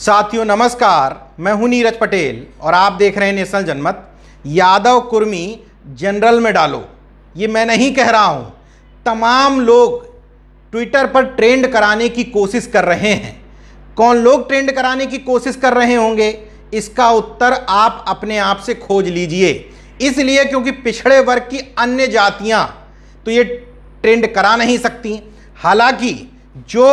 साथियों नमस्कार मैं हूं नीरज पटेल और आप देख रहे हैं नेशनल जनमत यादव कुर्मी जनरल में डालो ये मैं नहीं कह रहा हूं तमाम लोग ट्विटर पर ट्रेंड कराने की कोशिश कर रहे हैं कौन लोग ट्रेंड कराने की कोशिश कर रहे होंगे इसका उत्तर आप अपने आप से खोज लीजिए इसलिए क्योंकि पिछड़े वर्ग की अन्य जातियाँ तो ये ट्रेंड करा नहीं सकती हालांकि जो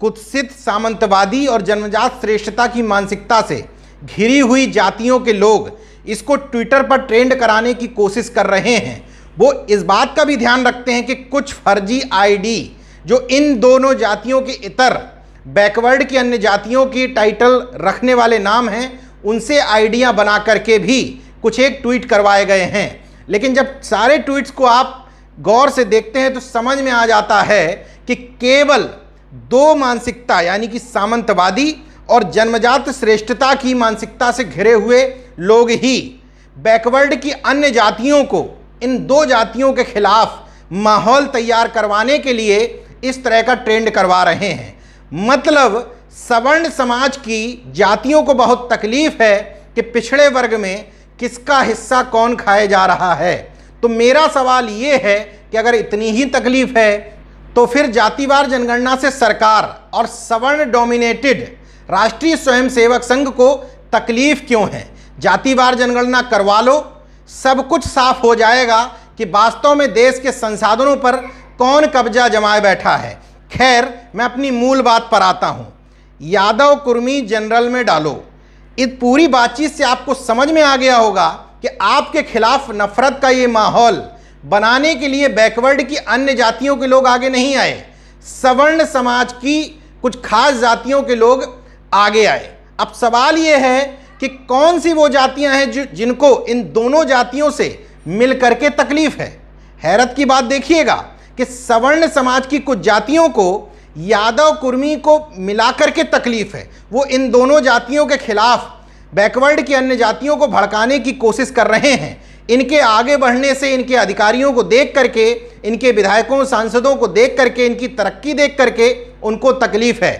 कुत्सित सामंतवादी और जन्मजात श्रेष्ठता की मानसिकता से घिरी हुई जातियों के लोग इसको ट्विटर पर ट्रेंड कराने की कोशिश कर रहे हैं वो इस बात का भी ध्यान रखते हैं कि कुछ फर्जी आईडी जो इन दोनों जातियों के इतर बैकवर्ड की अन्य जातियों की टाइटल रखने वाले नाम हैं उनसे आइडियाँ बना करके भी कुछ एक ट्वीट करवाए गए हैं लेकिन जब सारे ट्वीट्स को आप गौर से देखते हैं तो समझ में आ जाता है कि केवल दो मानसिकता यानी कि सामंतवादी और जन्मजात श्रेष्ठता की मानसिकता से घिरे हुए लोग ही बैकवर्ड की अन्य जातियों को इन दो जातियों के खिलाफ माहौल तैयार करवाने के लिए इस तरह का ट्रेंड करवा रहे हैं मतलब सवर्ण समाज की जातियों को बहुत तकलीफ है कि पिछड़े वर्ग में किसका हिस्सा कौन खाए जा रहा है तो मेरा सवाल ये है कि अगर इतनी ही तकलीफ है तो फिर जातिवार जनगणना से सरकार और सवर्ण डोमिनेटेड राष्ट्रीय स्वयंसेवक संघ को तकलीफ क्यों है जातिवार जनगणना करवा लो सब कुछ साफ हो जाएगा कि वास्तव में देश के संसाधनों पर कौन कब्जा जमाए बैठा है खैर मैं अपनी मूल बात पर आता हूँ यादव कुर्मी जनरल में डालो इस पूरी बातचीत से आपको समझ में आ गया होगा कि आपके खिलाफ नफरत का ये माहौल बनाने के लिए बैकवर्ड की अन्य जातियों के लोग आगे नहीं आए सवर्ण समाज की कुछ खास जातियों के लोग आगे आए अब सवाल यह है कि कौन सी वो जातियां हैं जो जिनको इन दोनों जातियों से मिल करके तकलीफ है हैरत की बात देखिएगा कि सवर्ण समाज की कुछ जातियों को यादव कुर्मी को मिलाकर के तकलीफ है वो इन दोनों जातियों के खिलाफ बैकवर्ड की अन्य जातियों को भड़काने की कोशिश कर रहे हैं इनके आगे बढ़ने से इनके अधिकारियों को देख करके इनके विधायकों सांसदों को देख करके इनकी तरक्की देख करके उनको तकलीफ है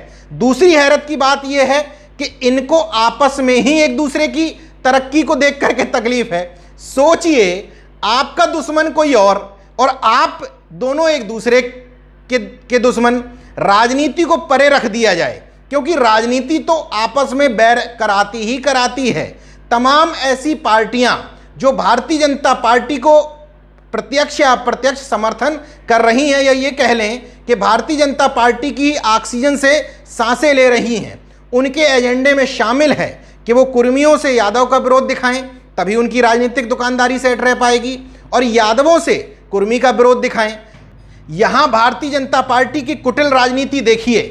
दूसरी हैरत की बात यह है कि इनको आपस में ही एक दूसरे की तरक्की को देख करके तकलीफ है सोचिए आपका दुश्मन कोई और और आप दोनों एक दूसरे के के दुश्मन राजनीति को परे रख दिया जाए क्योंकि राजनीति तो आपस में बैर कराती ही कराती है तमाम ऐसी पार्टियां जो भारतीय जनता पार्टी को प्रत्यक्ष या अप्रत्यक्ष समर्थन कर रही हैं या ये कह लें कि भारतीय जनता पार्टी की ऑक्सीजन से सांसें ले रही हैं उनके एजेंडे में शामिल है कि वो कुर्मियों से यादव का विरोध दिखाएं तभी उनकी राजनीतिक दुकानदारी सेट रह पाएगी और यादवों से कुर्मी का विरोध दिखाएं यहाँ भारतीय जनता पार्टी की कुटिल राजनीति देखिए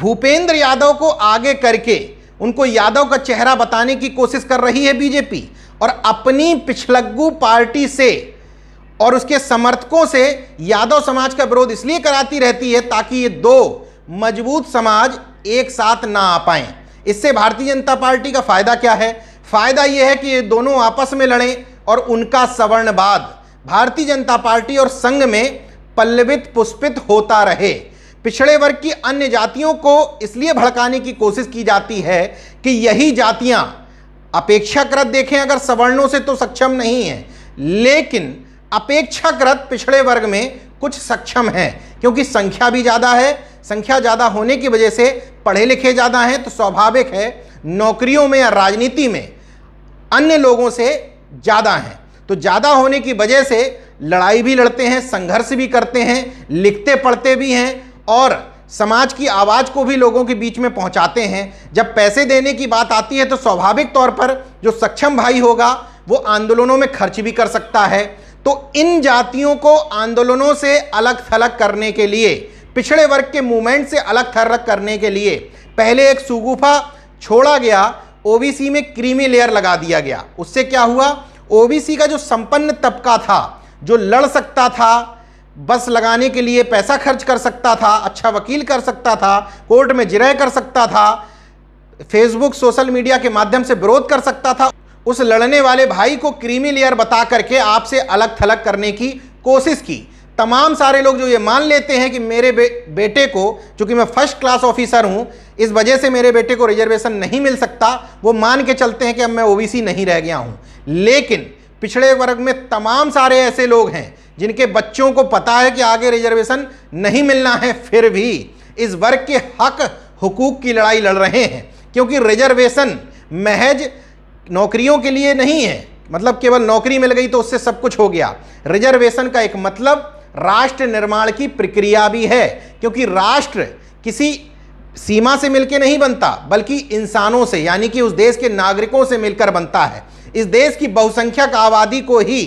भूपेंद्र यादव को आगे करके उनको यादव का चेहरा बताने की कोशिश कर रही है बीजेपी और अपनी पिछलग्गू पार्टी से और उसके समर्थकों से यादव समाज का विरोध इसलिए कराती रहती है ताकि ये दो मजबूत समाज एक साथ ना आ पाए इससे भारतीय जनता पार्टी का फायदा क्या है फायदा यह है कि ये दोनों आपस में लड़ें और उनका सवर्णवाद भारतीय जनता पार्टी और संघ में पल्लवित पुष्पित होता रहे पिछड़े वर्ग की अन्य जातियों को इसलिए भड़काने की कोशिश की जाती है कि यही जातियां अपेक्षाकृत देखें अगर सवर्णों से तो सक्षम नहीं है लेकिन अपेक्षाकृत पिछड़े वर्ग में कुछ सक्षम है क्योंकि संख्या भी ज़्यादा है संख्या ज़्यादा होने की वजह से पढ़े लिखे ज़्यादा हैं तो स्वाभाविक है नौकरियों में या राजनीति में अन्य लोगों से ज़्यादा हैं तो ज़्यादा होने की वजह से लड़ाई भी लड़ते हैं संघर्ष भी करते हैं लिखते पढ़ते भी हैं और समाज की आवाज़ को भी लोगों के बीच में पहुंचाते हैं जब पैसे देने की बात आती है तो स्वाभाविक तौर पर जो सक्षम भाई होगा वो आंदोलनों में खर्च भी कर सकता है तो इन जातियों को आंदोलनों से अलग थलग करने के लिए पिछड़े वर्ग के मूवमेंट से अलग थलग करने के लिए पहले एक सुगुफा छोड़ा गया ओबीसी में क्रीमी लेयर लगा दिया गया उससे क्या हुआ ओबीसी का जो संपन्न तबका था जो लड़ सकता था बस लगाने के लिए पैसा खर्च कर सकता था अच्छा वकील कर सकता था कोर्ट में जिरह कर सकता था फेसबुक सोशल मीडिया के माध्यम से विरोध कर सकता था उस लड़ने वाले भाई को क्रीमी लेयर बता करके आपसे अलग थलग करने की कोशिश की तमाम सारे लोग जो ये मान लेते हैं कि मेरे बे, बेटे को चूँकि मैं फर्स्ट क्लास ऑफिसर हूँ इस वजह से मेरे बेटे को रिजर्वेशन नहीं मिल सकता वो मान के चलते हैं कि अब मैं ओबीसी नहीं रह गया हूँ लेकिन पिछड़े वर्ग में तमाम सारे ऐसे लोग हैं जिनके बच्चों को पता है कि आगे रिजर्वेशन नहीं मिलना है फिर भी इस वर्ग के हक हुकूक की लड़ाई लड़ रहे हैं क्योंकि रिजर्वेशन महज नौकरियों के लिए नहीं है मतलब केवल नौकरी मिल गई तो उससे सब कुछ हो गया रिजर्वेशन का एक मतलब राष्ट्र निर्माण की प्रक्रिया भी है क्योंकि राष्ट्र किसी सीमा से मिलकर नहीं बनता बल्कि इंसानों से यानी कि उस देश के नागरिकों से मिलकर बनता है इस देश की बहुसंख्यक आबादी को ही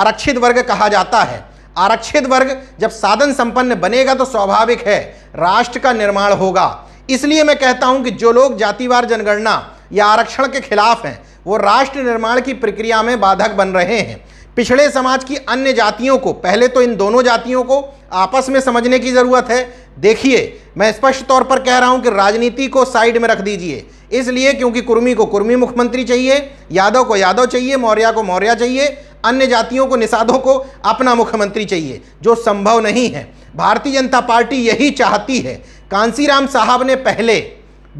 आरक्षित वर्ग कहा जाता है आरक्षित वर्ग जब साधन संपन्न बनेगा तो स्वाभाविक है राष्ट्र का निर्माण होगा इसलिए मैं कहता हूं कि जो लोग जातिवार जनगणना या आरक्षण के खिलाफ हैं वो राष्ट्र निर्माण की प्रक्रिया में बाधक बन रहे हैं पिछड़े समाज की अन्य जातियों को पहले तो इन दोनों जातियों को आपस में समझने की ज़रूरत है देखिए मैं स्पष्ट तौर पर कह रहा हूं कि राजनीति को साइड में रख दीजिए इसलिए क्योंकि कुर्मी को कुर्मी मुख्यमंत्री चाहिए यादव को यादव चाहिए मौर्य को मौर्य चाहिए अन्य जातियों को निषादों को अपना मुख्यमंत्री चाहिए जो संभव नहीं है भारतीय जनता पार्टी यही चाहती है कांसीराम साहब ने पहले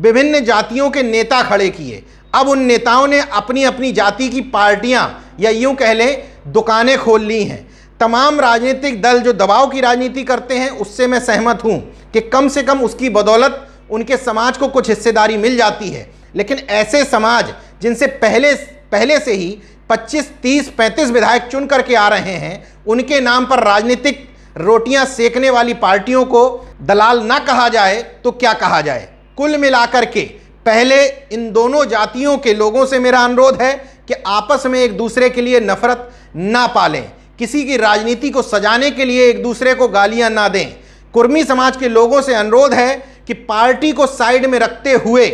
विभिन्न जातियों के नेता खड़े किए अब उन नेताओं ने अपनी अपनी जाति की पार्टियां या यूं कह लें दुकानें खोल ली हैं तमाम राजनीतिक दल जो दबाव की राजनीति करते हैं उससे मैं सहमत हूं कि कम से कम उसकी बदौलत उनके समाज को कुछ हिस्सेदारी मिल जाती है लेकिन ऐसे समाज जिनसे पहले पहले से ही पच्चीस तीस पैंतीस विधायक चुन करके आ रहे हैं उनके नाम पर राजनीतिक रोटियां सेकने वाली पार्टियों को दलाल ना कहा जाए तो क्या कहा जाए कुल मिलाकर के पहले इन दोनों जातियों के लोगों से मेरा अनुरोध है कि आपस में एक दूसरे के लिए नफरत ना पालें किसी की राजनीति को सजाने के लिए एक दूसरे को गालियां ना दें कुर्मी समाज के लोगों से अनुरोध है कि पार्टी को साइड में रखते हुए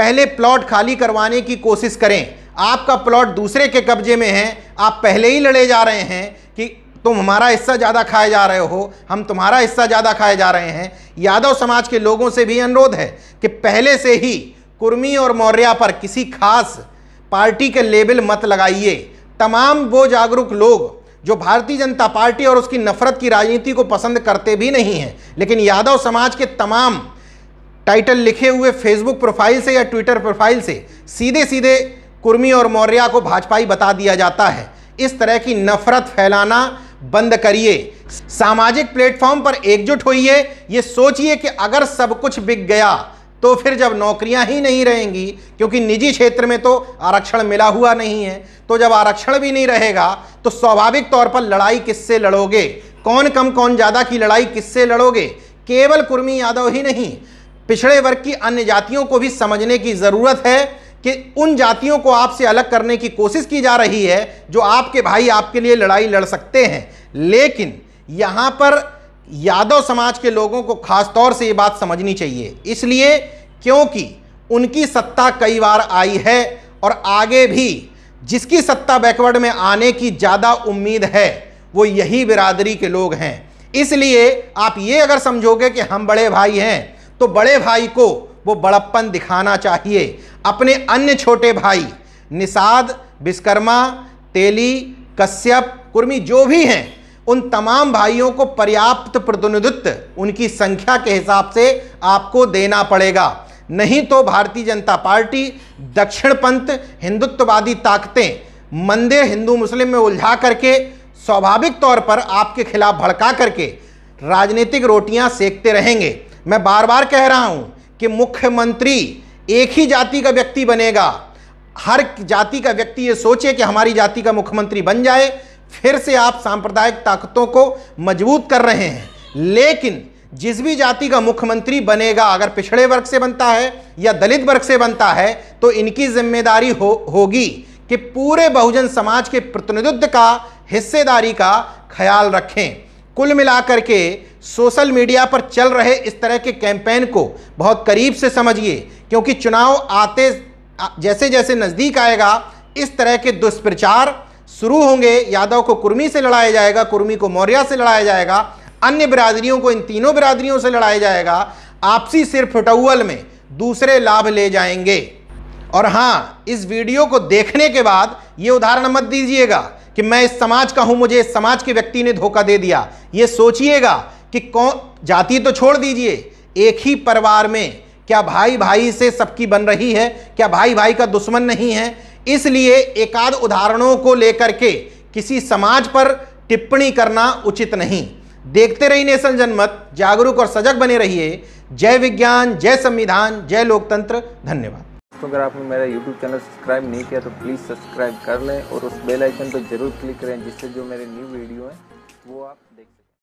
पहले प्लॉट खाली करवाने की कोशिश करें आपका प्लॉट दूसरे के कब्जे में है आप पहले ही लड़े जा रहे हैं कि तुम हमारा हिस्सा ज़्यादा खाए जा रहे हो हम तुम्हारा हिस्सा ज़्यादा खाए जा रहे हैं यादव समाज के लोगों से भी अनुरोध है कि पहले से ही कुर्मी और मौर्या पर किसी खास पार्टी के लेबल मत लगाइए तमाम वो जागरूक लोग जो भारतीय जनता पार्टी और उसकी नफरत की राजनीति को पसंद करते भी नहीं हैं लेकिन यादव समाज के तमाम टाइटल लिखे हुए फेसबुक प्रोफाइल से या ट्विटर प्रोफाइल से सीधे सीधे कुर्मी और मौर्या को भाजपाई बता दिया जाता है इस तरह की नफरत फैलाना बंद करिए सामाजिक प्लेटफॉर्म पर एकजुट होइए ये सोचिए कि अगर सब कुछ बिक गया तो फिर जब नौकरियां ही नहीं रहेंगी क्योंकि निजी क्षेत्र में तो आरक्षण मिला हुआ नहीं है तो जब आरक्षण भी नहीं रहेगा तो स्वाभाविक तौर पर लड़ाई किससे लड़ोगे कौन कम कौन ज़्यादा की लड़ाई किससे लड़ोगे केवल कुर्मी यादव ही नहीं पिछड़े वर्ग की अन्य जातियों को भी समझने की ज़रूरत है कि उन जातियों को आपसे अलग करने की कोशिश की जा रही है जो आपके भाई आपके लिए लड़ाई लड़ सकते हैं लेकिन यहाँ पर यादव समाज के लोगों को खास तौर से ये बात समझनी चाहिए इसलिए क्योंकि उनकी सत्ता कई बार आई है और आगे भी जिसकी सत्ता बैकवर्ड में आने की ज़्यादा उम्मीद है वो यही बिरादरी के लोग हैं इसलिए आप ये अगर समझोगे कि हम बड़े भाई हैं तो बड़े भाई को वो बड़प्पन दिखाना चाहिए अपने अन्य छोटे भाई निषाद विश्वकर्मा तेली कश्यप कुर्मी जो भी हैं उन तमाम भाइयों को पर्याप्त प्रतिनिधित्व उनकी संख्या के हिसाब से आपको देना पड़ेगा नहीं तो भारतीय जनता पार्टी दक्षिण पंथ हिंदुत्ववादी ताकतें मंदिर हिंदू मुस्लिम में उलझा करके स्वाभाविक तौर पर आपके खिलाफ भड़का करके राजनीतिक रोटियां सेकते रहेंगे मैं बार बार कह रहा हूं कि मुख्यमंत्री एक ही जाति का व्यक्ति बनेगा हर जाति का व्यक्ति ये सोचे कि हमारी जाति का मुख्यमंत्री बन जाए फिर से आप सांप्रदायिक ताकतों को मजबूत कर रहे हैं लेकिन जिस भी जाति का मुख्यमंत्री बनेगा अगर पिछड़े वर्ग से बनता है या दलित वर्ग से बनता है तो इनकी जिम्मेदारी हो होगी कि पूरे बहुजन समाज के प्रतिनिधित्व का हिस्सेदारी का ख्याल रखें कुल मिलाकर के सोशल मीडिया पर चल रहे इस तरह के कैंपेन को बहुत करीब से समझिए क्योंकि चुनाव आते जैसे जैसे नज़दीक आएगा इस तरह के दुष्प्रचार शुरू होंगे यादव को कुर्मी से लड़ाया जाएगा कुर्मी को मौर्य से लड़ाया जाएगा अन्य बिरादरियों को इन तीनों बिरादरियों से लड़ाया जाएगा आपसी सिर फुटौल में दूसरे लाभ ले जाएंगे और हाँ इस वीडियो को देखने के बाद ये उदाहरण मत दीजिएगा कि मैं इस समाज का हूं मुझे इस समाज के व्यक्ति ने धोखा दे दिया ये सोचिएगा कि कौन जाति तो छोड़ दीजिए एक ही परिवार में क्या भाई भाई से सबकी बन रही है क्या भाई भाई का दुश्मन नहीं है इसलिए एकाध उदाहरणों को लेकर के किसी समाज पर टिप्पणी करना उचित नहीं देखते रहिए नेशनल जनमत जागरूक और सजग बने रहिए जय विज्ञान जय संविधान जय लोकतंत्र धन्यवाद दोस्तों अगर आपने मेरा यूट्यूब चैनल सब्सक्राइब नहीं किया तो प्लीज़ सब्सक्राइब कर लें और उस बेल आइकन पर ज़रूर क्लिक करें जिससे जो मेरे न्यू वीडियो हैं वो आप